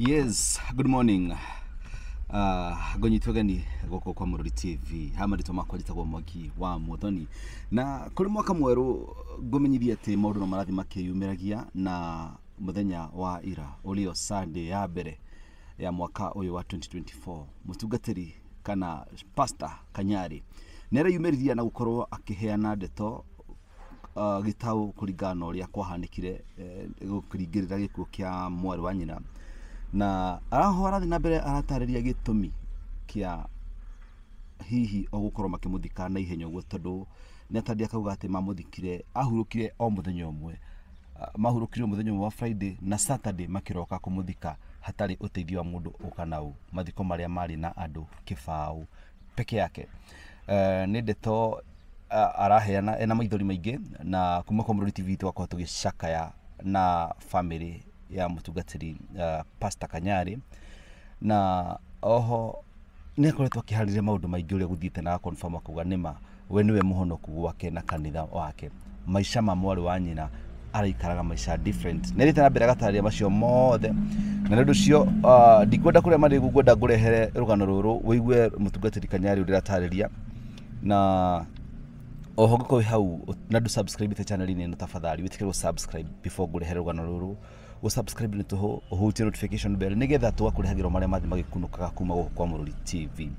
yes good morning ngo ah, nyitwe gani goko kwa mururi tv hama rito makwa jitagwo mwaki wa mutoni na kuri mwaka mweru ngumenyithie ati maundu no marathi makiyumiragia na muthenya wa ira ulio sunday ya mbere ya mwaka uyu wa 2024 mutungatiri kana pasta kanyari nĩareyumĩririe na gũkorwo akĩheana ndeto uh, ah, gĩtaũ kũringana na ũrĩa kwahanĩkire eh, gũkĩringĩrĩra gĩkuũ kĩa mwarĩ wa nyina na araho arathi na mbere aratarĩria gĩtũmi kĩa hihi ogũkorwo makĩmũthika na ihenya ũguo tondũ nĩatandi akauga atĩ mamũthikire ahurũkire o mũthenya ũmwe ah, mahurũkire mũthenya ũmwe wa friday na saturday makĩroka kũmũthika hatarĩ ũteithio wa mũndũ ũkana mathiko marĩa marĩ na andũ kĩbaũ peke yake uh, nĩ ndeto uh, araheana ena maithori maingĩ na kuma kwa mũrori tv twakoo tũgĩcakaya na bamĩrĩ ya mutugatiri uh, Pastor Kanyari na oho nä akoretwo akä harä ria maå ndå na confirm akuga nima we niwe we må honoku gwake na kanitha wake maisha ma mwarä wa nyina araikaraga maisha different nä rä na mbere agatarä macio mothe na nä cio ah, dikwenda kå mari gugwenda marä rugano ruru ngå rehere kanyari uri rå na oho ngä hau na ndå subscribe inä channel tabathari wä tafadhali kä subscribe before ngå rugano ruru gå ni nä tå notification bell nä getha tå gakå rä hagä mathi magikunukaga kuma gå kwa må tv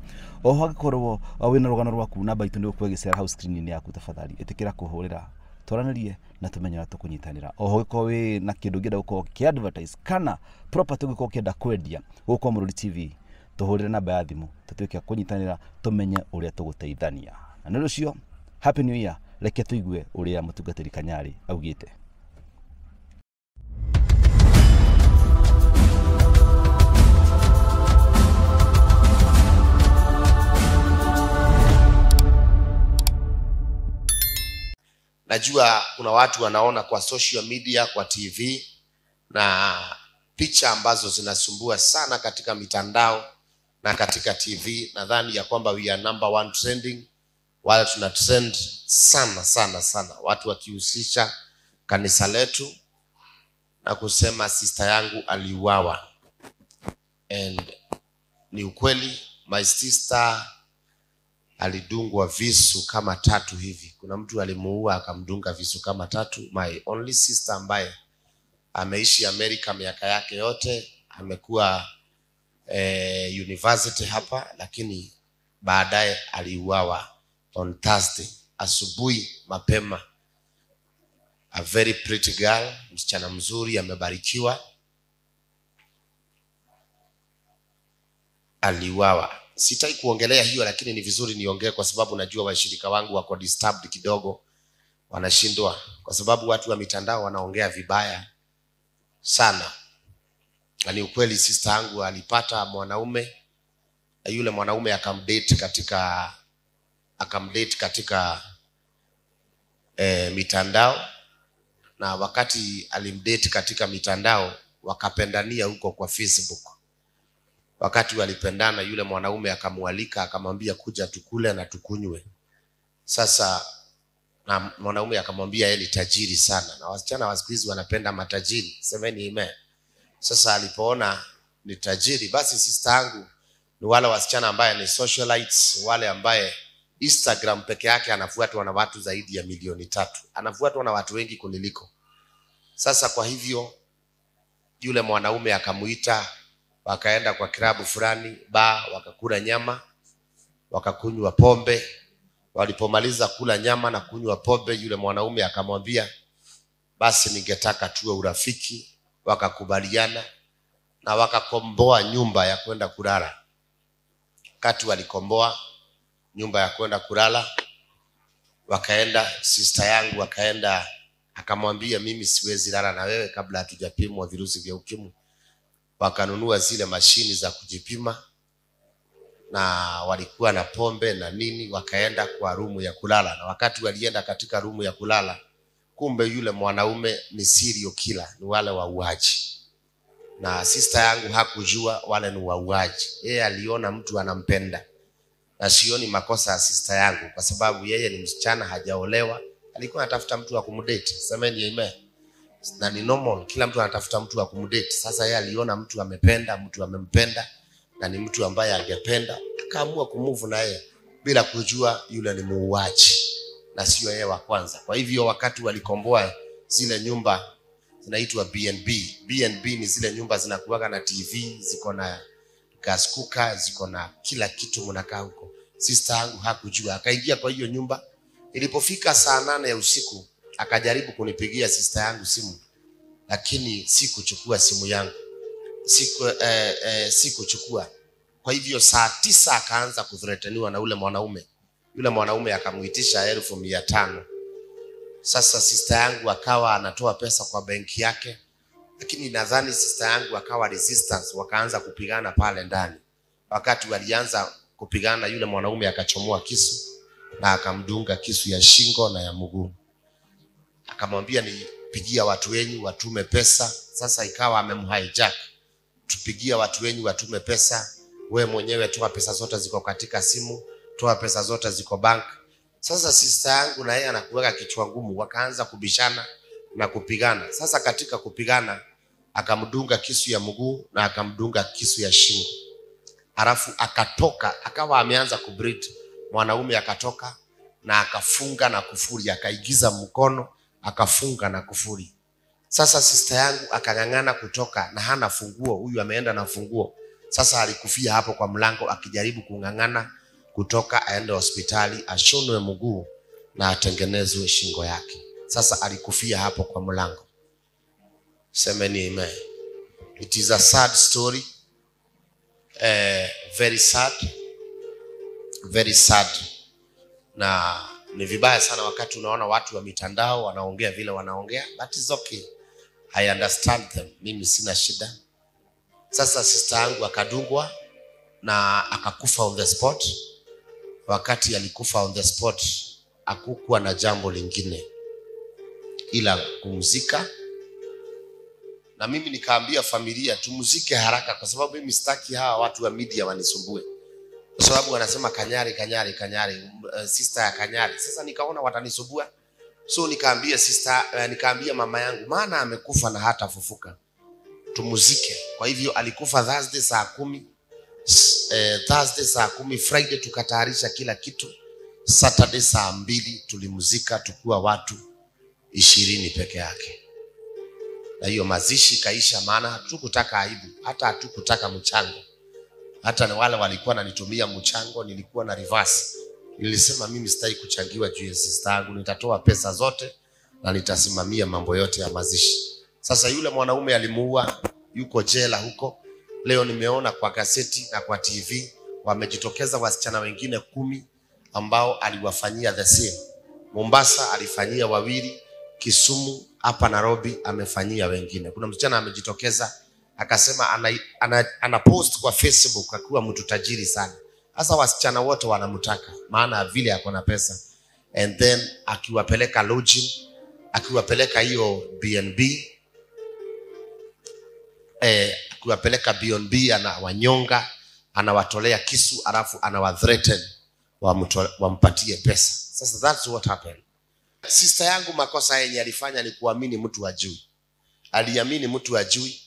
oho akorwo korwo wä na rå gano rwaku namba itå nä gå kå gä screen ni yaku tabathari etikira kuhurira toranirie na tumenyera na tukunyitanira oho ko wi na kindu ngienda gukorwo ki advertise kana property gikorwo kienda kwendia gukorwo mururi tv tuhurire na ya thimu tutuike kunyitanira tumenye uria tuguteithania na nirucio happy new year leke tuigwe uria mutungatiri kanyari augite najua kuna watu wanaona kwa social media kwa tv na picha ambazo zinasumbua sana katika mitandao na katika tv nadhani ya kwamba we are number one trending wala tuna trend sana sana sana watu wakihusisha kanisa letu na kusema sista yangu aliuawa and ni ukweli my sister alidungwa visu kama tatu hivi. Kuna mtu alimuua akamdunga visu kama tatu. My only sister ambaye ameishi Amerika miaka yake yote amekuwa eh, university hapa, lakini baadaye aliuawa on Thursday asubuhi mapema. A very pretty girl, msichana mzuri, amebarikiwa, aliuawa sitai kuongelea hiyo, lakini ni vizuri niongee, kwa sababu najua washirika wangu wako disturbed kidogo, wanashindwa kwa sababu watu wa mitandao wanaongea vibaya sana, na ni ukweli. Sister yangu alipata mwanaume na yule mwanaume akamdate katika akamdate katika e, mitandao na wakati alimdate katika mitandao wakapendania huko kwa Facebook wakati walipendana, yule mwanaume akamwalika akamwambia, kuja tukule na tukunywe. Sasa na mwanaume akamwambia, yeye ni tajiri sana, na wasichana wa siku wanapenda matajiri, semeni ime. Sasa alipoona ni tajiri, basi sista yangu ni wale wasichana ambaye ni socialites, wale ambaye Instagram peke yake anafuatwa na watu zaidi ya milioni tatu, anafuatwa na watu wengi kuniliko. Sasa kwa hivyo yule mwanaume akamuita wakaenda kwa kirabu fulani ba, wakakula nyama wakakunywa pombe. Walipomaliza kula nyama na kunywa pombe, yule mwanaume akamwambia, basi ningetaka tuwe urafiki. Wakakubaliana na wakakomboa nyumba ya kwenda kulala kati, walikomboa nyumba ya kwenda kulala. Wakaenda sista yangu, wakaenda akamwambia, mimi siwezi lala na wewe kabla hatujapimwa virusi vya ukimwi wakanunua zile mashini za kujipima na walikuwa na pombe na nini, wakaenda kwa rumu ya kulala. Na wakati walienda katika rumu ya kulala, kumbe yule mwanaume ni sirio kila ni wale wauaji. Na sista yangu hakujua wale ni wauaji, yeye aliona mtu anampenda, na sioni makosa ya sista yangu kwa sababu yeye ni msichana, hajaolewa, alikuwa anatafuta mtu wa kumdate. Semeni amen na ni normal, kila mtu anatafuta mtu wa kumdate. Sasa yeye aliona mtu amependa, mtu amempenda na ni mtu ambaye angependa, akaamua kumove na yeye bila kujua yule ni muuaji na sio yeye wa kwanza. Kwa hivyo wakati walikomboa zile nyumba zinaitwa BNB. BNB ni zile nyumba zinakuwaga na TV, ziko na gas cooker, ziko na kila kitu, mnakaa huko. Sister yangu hakujua, akaingia kwa hiyo nyumba. Ilipofika saa nane ya usiku akajaribu kunipigia sista yangu simu lakini sikuchukua simu yangu siku, eh, eh, sikuchukua kwa hivyo saa tisa akaanza kuthuretaniwa na ule mwanaume yule mwanaume akamuitisha elfu mia tano sasa sista yangu akawa anatoa pesa kwa benki yake lakini nadhani sista yangu akawa resistance wakaanza kupigana pale ndani wakati walianza kupigana yule mwanaume akachomoa kisu na akamdunga kisu ya shingo na ya mguu akamwambia nipigia watu wenyu watume pesa. Sasa ikawa amemhijack, tupigia watu wenyu watume pesa, we mwenyewe toa pesa zote ziko katika simu, toa pesa zote ziko bank. Sasa sista yangu na yeye anakuweka kichwa ngumu, wakaanza kubishana na kupigana. Sasa katika kupigana akamdunga kisu ya mguu na akamdunga kisu ya shingo, halafu akatoka akawa ameanza kubreed. Mwanaume akatoka na akafunga na kufuri, akaigiza mkono akafunga na kufuri. Sasa sista yangu akang'ang'ana kutoka na hana funguo, huyu ameenda na funguo. Sasa alikufia hapo kwa mlango akijaribu kung'ang'ana kutoka aende hospitali ashonwe mguu na atengenezwe shingo yake. Sasa alikufia hapo kwa mlango. Semeni amen. It is a sad story. Eh, very sad. Very sad. Na ni vibaya sana wakati unaona watu wa mitandao wanaongea vile wanaongea, okay. I understand them. Mimi sina shida. Sasa sista yangu akadungwa na akakufa on the spot. Wakati alikufa on the spot, hakukuwa na jambo lingine ila kumzika, na mimi nikaambia familia tumzike haraka, kwa sababu mimi sitaki hawa watu wa media wanisumbue kwa sababu wanasema kanyari kanyari kanyari, uh, sister ya kanyari. Sasa nikaona watanisubua, so nikaambia sister, uh, nikaambia mama yangu, maana amekufa na hata fufuka, tumuzike. Kwa hivyo alikufa Thursday saa kumi eh, Thursday saa kumi Friday tukatayarisha kila kitu, Saturday saa mbili tulimzika tukiwa watu ishirini peke yake, na hiyo mazishi kaisha, maana hatukutaka aibu, hata hatukutaka mchango hata wale walikuwa nanitumia mchango nilikuwa na reverse. Nilisema mimi sitaki kuchangiwa juu ya sister yangu, nitatoa pesa zote na nitasimamia mambo yote ya mazishi. Sasa yule mwanaume alimuua, yuko jela huko. Leo nimeona kwa gazeti na kwa TV wamejitokeza wasichana wengine kumi ambao aliwafanyia the same. Mombasa alifanyia wawili, Kisumu, hapa Nairobi amefanyia wengine. Kuna msichana amejitokeza akasema ana, ana, ana post kwa Facebook akiwa mtu tajiri sana. Sasa wasichana wote wanamtaka, maana vile ako na pesa, and then akiwapeleka lodging, akiwapeleka hiyo BNB eh, akiwapeleka BNB anawanyonga, anawatolea kisu, alafu anawathreaten wampatie pesa. Sasa that's what happened. Sister yangu makosa yenye alifanya ni kuamini mtu ajui, aliamini mtu ajui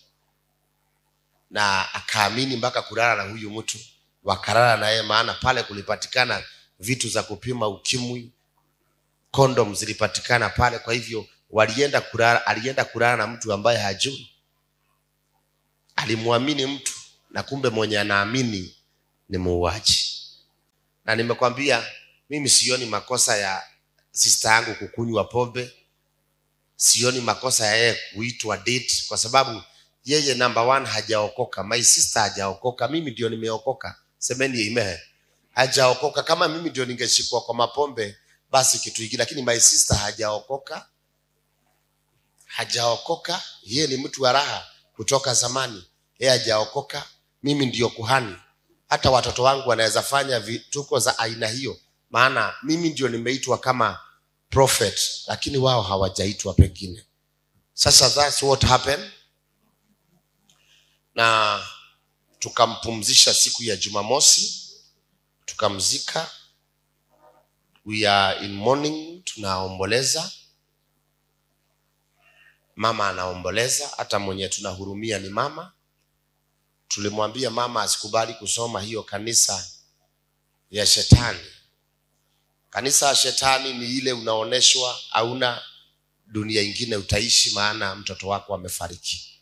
na akaamini mpaka kulala na huyu mtu wakalala naye maana pale kulipatikana vitu za kupima ukimwi kondom zilipatikana pale kwa hivyo walienda kulala alienda kulala na mtu ambaye hajui alimwamini mtu na kumbe mwenye anaamini ni muuaji na nimekwambia mimi sioni makosa ya sista yangu kukunywa pombe sioni makosa ya yeye kuitwa date kwa sababu yeye namba one hajaokoka, my sister hajaokoka, mimi ndio nimeokoka. Semeni ime hajaokoka. Kama mimi ndio ningeshikwa kwa mapombe basi kitu hiki, lakini my sister hajaokoka, hajaokoka. Yeye ni mtu wa raha kutoka zamani, yeye hajaokoka, mimi ndio kuhani. Hata watoto wangu wanaweza fanya vituko za aina hiyo, maana mimi ndio nimeitwa kama prophet, lakini wao hawajaitwa pengine. Sasa that's what happened na tukampumzisha siku ya Jumamosi, tukamzika. We are in morning tunaomboleza. Mama anaomboleza, hata mwenye tunahurumia ni mama. Tulimwambia mama asikubali kusoma hiyo kanisa ya shetani. Kanisa ya shetani ni ile unaoneshwa hauna dunia ingine utaishi, maana mtoto wako amefariki.